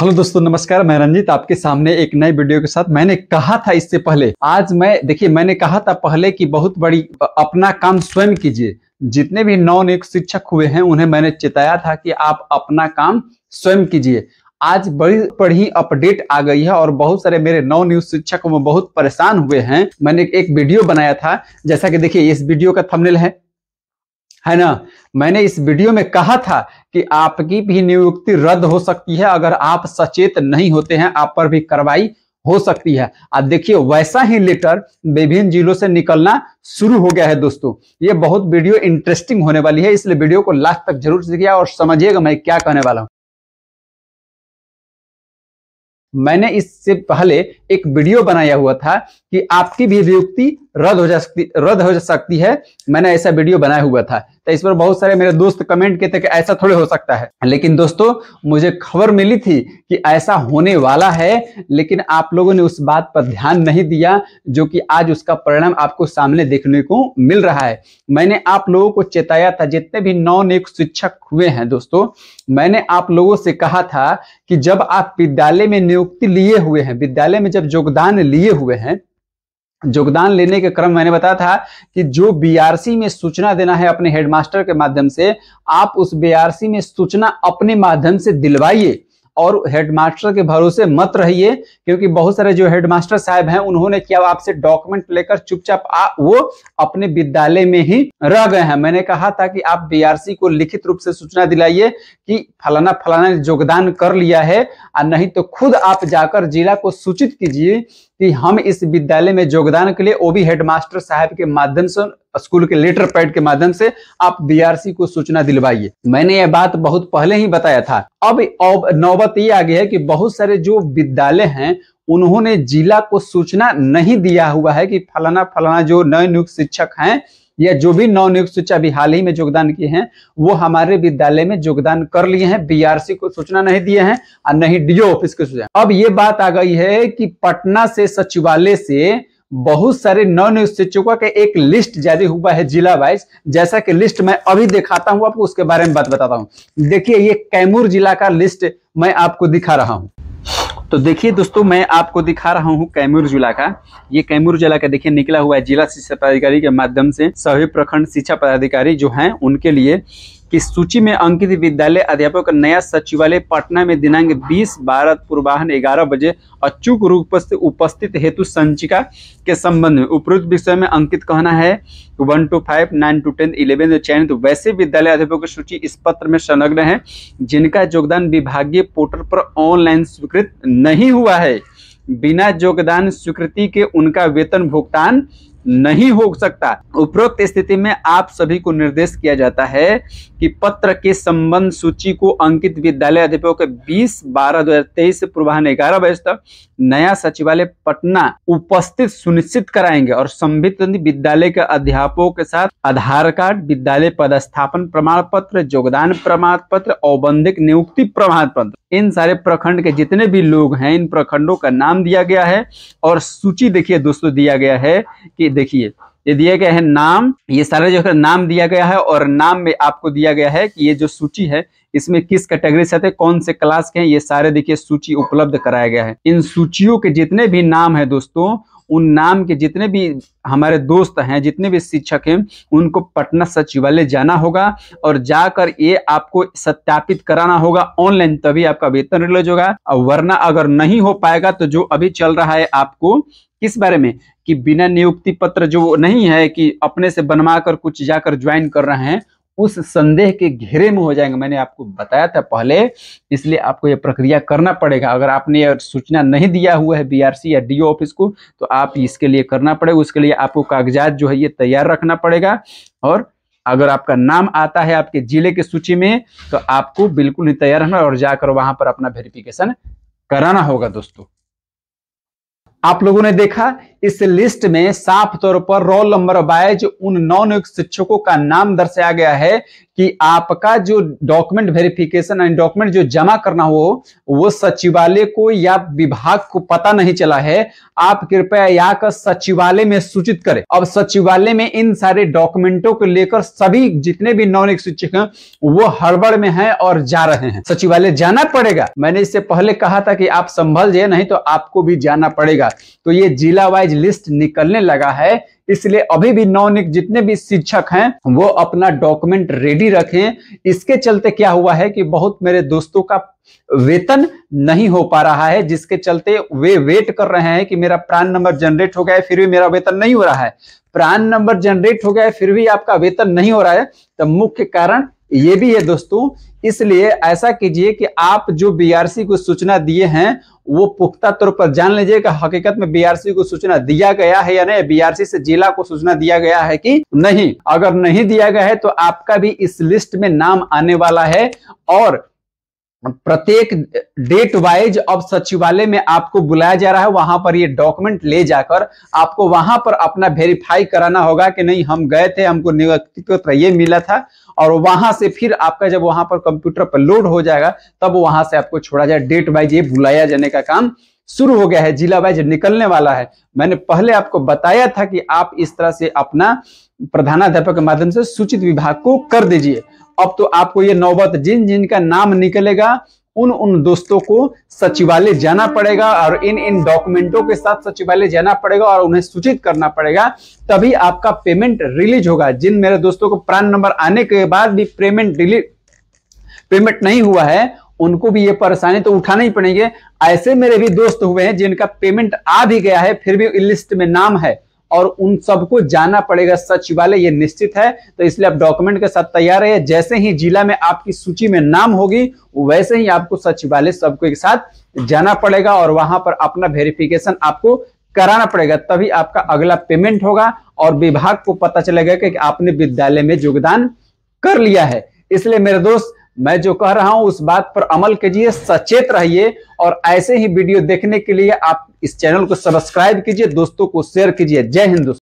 hello दोस्तों नमस्कार मैं रंजीत आपके सामने एक नए वीडियो के साथ मैंने कहा था इससे पहले आज मैं देखिए मैंने कहा था पहले कि बहुत बड़ी अपना काम स्वयं कीजिए जितने भी नौ नियुक्त शिक्षक हुए हैं उन्हें मैंने चेताया था कि आप अपना काम स्वयं कीजिए आज बड़ी बड़ी अपडेट आ गई है और बहुत सारे मेरे नौ न्यूज शिक्षक बहुत परेशान हुए हैं मैंने एक वीडियो बनाया था जैसा कि देखिए इस वीडियो का थंबनेल है है ना मैंने इस वीडियो में कहा था कि आपकी भी नियुक्ति रद्द हो सकती है अगर आप सचेत नहीं होते हैं आप पर भी कार्रवाई हो सकती है आप देखिए वैसा ही लेटर विभिन्न जिलों से निकलना शुरू हो गया है दोस्तों ये बहुत वीडियो इंटरेस्टिंग होने वाली है इसलिए वीडियो को लास्ट तक जरूर सीखिए और समझिएगा मैं क्या कहने वाला हूं मैंने इससे पहले एक वीडियो बनाया हुआ था कि आपकी भी नियुक्ति रद्द हो जा सकती रद्द हो जा सकती है मैंने ऐसा वीडियो बनाया हुआ था तो इस पर बहुत सारे मेरे दोस्त कमेंट किए थे कि ऐसा थोड़े हो सकता है लेकिन दोस्तों मुझे खबर मिली थी कि ऐसा होने वाला है लेकिन आप लोगों ने उस बात पर ध्यान नहीं दिया जो कि आज उसका परिणाम आपको सामने देखने को मिल रहा है मैंने आप लोगों को चेताया था जितने भी नौ नेक शिक्षक हुए हैं दोस्तों मैंने आप लोगों से कहा था कि जब आप विद्यालय में नियुक्ति लिए हुए हैं विद्यालय में जब योगदान लिए हुए हैं योगदान लेने के क्रम मैंने बताया था कि जो बीआरसी में सूचना देना है अपने हेडमास्टर के माध्यम से आप उस बीआरसी में सूचना अपने माध्यम से दिलवाइए और हेडमास्टर के भरोसे मत रहिए क्योंकि बहुत सारे जो हेडमास्टर साहब हैं उन्होंने क्या आपसे डॉक्यूमेंट लेकर चुपचाप आ वो अपने विद्यालय में ही रह गए हैं मैंने कहा था कि आप बीआरसी को लिखित रूप से सूचना दिलाइए कि फलाना फलाना ने योगदान कर लिया है और नहीं तो खुद आप जाकर जिला को सूचित कीजिए कि हम इस विद्यालय में योगदान के लिए वो भी हेडमास्टर साहब के माध्यम से स्कूल के लेटर पैड के माध्यम से आप बीआरसी को सूचना दिलवाइए मैंने यह बात बहुत पहले ही बताया था अब नौबत ये आ गई है कि बहुत सारे जो विद्यालय हैं उन्होंने जिला को सूचना नहीं दिया हुआ है कि फलाना फलाना जो नए नियुक्त शिक्षक हैं या जो भी नव नियुक्त शिक्षा अभी हाल ही में योगदान किए हैं वो हमारे विद्यालय में योगदान कर लिए हैं बीआरसी को सूचना नहीं दिए हैं और नहीं डीओ ऑफिस को सूचना अब ये बात आ गई है कि पटना से सचिवालय से बहुत सारे नौ न्यूज शिक्षकों का एक लिस्ट जारी हुआ है जिला वाइज जैसा कि लिस्ट मैं अभी दिखाता हूं आपको उसके बारे में बात बताता हूं देखिए ये कैमूर जिला का लिस्ट मैं आपको दिखा रहा हूं तो देखिए दोस्तों मैं आपको दिखा रहा हूं कैमूर जिला का ये कैमूर जिला का देखिए निकला हुआ है जिला शिक्षा पदाधिकारी के माध्यम से सभी प्रखंड शिक्षा पदाधिकारी जो हैं उनके लिए की सूची में अंकित विद्यालय अध्यापक नया सचिवालय पटना में दिनांक 20 बारह पूर्वाहन ग्यारह बजे अचूक रूप से उपस्थित हेतु संचिका के संबंध में उपरोक्त विषय में अंकित कहना है one two five nine two ten eleventh चयनित वैसे विद्यालय अध्यापक की सूची इस पत्र में संलग्न है जिनका योगदान विभागीय पोर्टल पर ऑनलाइन स्वीकृत नहीं हुआ है बिना योगदान स्वीकृति के उनका वेतन भुगतान नहीं हो सकता उपरोक्त स्थिति में आप सभी को निर्देश किया जाता है कि पत्र के संबंध सूची को अंकित विद्यालय अध्यापकों के 20 बारह 2023 से पूर्वाहन ग्यारह बजे तक नया सचिवालय पटना उपस्थित सुनिश्चित कराएंगे और संबित विद्यालय के अध्यापकों के साथ आधार कार्ड विद्यालय पदस्थापन प्रमाण पत्र योगदान प्रमाण पत्र औबंधिक नियुक्ति प्रमाण पत्र इन सारे प्रखंड के जितने भी लोग हैं इन प्रखंडों का नाम दिया गया है और सूची देखिए दोस्तों दिया गया है कि ये देखिए ये दिया गया है नाम ये सारा जो है नाम दिया गया है और नाम में आपको दिया गया है कि ये जो सूची है इसमें किस कैटेगरी से आते कौन से क्लास के हैं ये सारे देखिए सूची उपलब्ध कराया गया है इन सूचियों के जितने भी नाम है दोस्तों उन नाम के जितने भी हमारे दोस्त हैं जितने भी शिक्षक हैं उनको पटना सचिवालय जाना होगा और जाकर ये आपको सत्यापित कराना होगा ऑनलाइन तभी आपका वेतन रिलीज होगा और वरना अगर नहीं हो पाएगा तो जो अभी चल रहा है आपको किस बारे में कि बिना नियुक्ति पत्र जो नहीं है कि अपने से बनवा कर कुछ जाकर ज्वाइन कर रहे हैं उस संदेह के घेरे में हो जाएंगे मैंने आपको बताया था पहले इसलिए आपको यह प्रक्रिया करना पड़ेगा अगर आपने यह सूचना नहीं दिया हुआ है बीआरसी या डीओ ऑफिस को तो आप इसके लिए करना पड़ेगा उसके लिए आपको कागजात जो है ये तैयार रखना पड़ेगा और अगर आपका नाम आता है आपके जिले के सूची में तो आपको बिल्कुल नहीं तैयार रहना और जाकर वहां पर अपना वेरिफिकेशन कराना होगा दोस्तों आप लोगों ने देखा इस लिस्ट में साफ तौर पर रोल नंबर वाइज उन नौ नियुक्त शिक्षकों का नाम दर्शाया गया है कि आपका जो डॉक्यूमेंट वेरिफिकेशन एंड डॉक्यूमेंट जो जमा करना हो वो सचिवालय को या विभाग को पता नहीं चला है आप कृपया यहाँ का सचिवालय में सूचित करें अब सचिवालय में इन सारे डॉक्यूमेंटों को लेकर सभी जितने भी नॉन शिक्षक हैं वो हड़बड़ में है और जा रहे हैं सचिवालय जाना पड़ेगा मैंने इससे पहले कहा था कि आप संभल जाए नहीं तो आपको भी जाना पड़ेगा तो ये जिला वाइज रिकॉग्नाइज लिस्ट निकलने लगा है इसलिए अभी भी नवनिक जितने भी शिक्षक हैं वो अपना डॉक्यूमेंट रेडी रखें इसके चलते क्या हुआ है कि बहुत मेरे दोस्तों का वेतन नहीं हो पा रहा है जिसके चलते वे वेट कर रहे हैं कि मेरा प्राण नंबर जनरेट हो गया है फिर भी मेरा वेतन नहीं हो रहा है प्राण नंबर जनरेट हो गया है फिर भी आपका वेतन नहीं हो रहा है तो मुख्य कारण ये भी है दोस्तों इसलिए ऐसा कीजिए कि आप जो बीआरसी को सूचना दिए हैं वो पुख्ता तौर पर जान लीजिए कि हकीकत में बीआरसी को सूचना दिया गया है या नहीं बीआरसी से जिला को सूचना दिया गया है कि नहीं अगर नहीं दिया गया है तो आपका भी इस लिस्ट में नाम आने वाला है और प्रत्येक डेट वाइज अब सचिवालय में आपको बुलाया जा रहा है वहां पर ये डॉक्यूमेंट ले जाकर आपको वहां पर अपना वेरीफाई कराना होगा कि नहीं हम गए थे हमको नियुक्ति पत्र ये मिला था और वहां से फिर आपका जब वहां पर कंप्यूटर पर लोड हो जाएगा तब वहां से आपको छोड़ा जाए डेट वाइज ये बुलाया जाने का काम शुरू हो गया है जिला वाइज निकलने वाला है मैंने पहले आपको बताया था कि आप इस तरह से अपना प्रधानाध्यापक के माध्यम से सूचित विभाग को कर दीजिए अब तो आपको ये नौबत जिन जिनका नाम निकलेगा उन उन दोस्तों को सचिवालय जाना पड़ेगा और इन इन डॉक्यूमेंटों के साथ सचिवालय जाना पड़ेगा और उन्हें सूचित करना पड़ेगा तभी आपका पेमेंट रिलीज होगा जिन मेरे दोस्तों को प्राण नंबर आने के बाद भी पेमेंट रिलीज पेमेंट नहीं हुआ है उनको भी ये परेशानी तो उठाना ही पड़ेंगे ऐसे मेरे भी दोस्त हुए हैं जिनका पेमेंट आ भी गया है फिर भी लिस्ट में नाम है और उन सबको जाना पड़ेगा सचिवालय ये निश्चित है तो इसलिए आप डॉक्यूमेंट के साथ तैयार रहिए जैसे ही जिला में आपकी सूची में नाम होगी वैसे ही आपको सचिवालय सबको एक साथ जाना पड़ेगा और वहां पर अपना वेरिफिकेशन आपको कराना पड़ेगा तभी आपका अगला पेमेंट होगा और विभाग को पता चलेगा कि आपने विद्यालय में योगदान कर लिया है इसलिए मेरे दोस्त मैं जो कह रहा हूं उस बात पर अमल कीजिए सचेत रहिए और ऐसे ही वीडियो देखने के लिए आप इस चैनल को सब्सक्राइब कीजिए दोस्तों को शेयर कीजिए जय हिंद